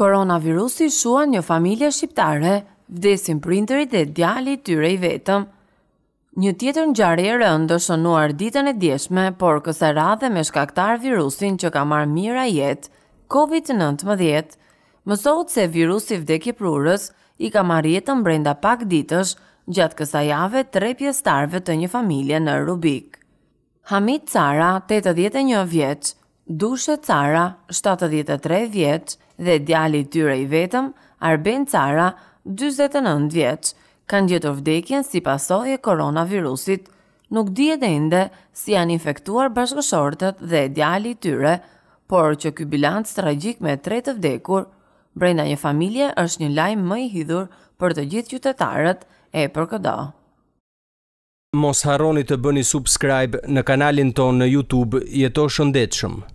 Koronavirusi shua një familje shqiptare, vdesin printerit dhe djali tyre i vetëm. Një tjetër në gjarë e rëndë shënuar ditën e djeshme, por kësa radhe me shkaktar virusin që ka marë mira jetë, COVID-19. Mësot se virusi vdekje prurës i ka marë jetën brenda pak ditësh, gjatë kësa jave tre pjestarve të një familje në Rubik. Hamid Cara, 81 vjeqë, Dushe Cara, 73 vjeç, dhe djali tyre i vetëm, Arben Cara, 49 vjeç, kanë gjetur vdekjen si e koronavirusit. Nuk dihet ende si janë infektuar bashkëshortët dhe djali tyre, por që ky bilanc tragjik me 3 të vdekur brenda një familje është një lajm më i hidhur për të gjithë qytetarët e këdo. Mos harroni të bëni subscribe në kanalin tonë në YouTube Jeto Shëndetshëm.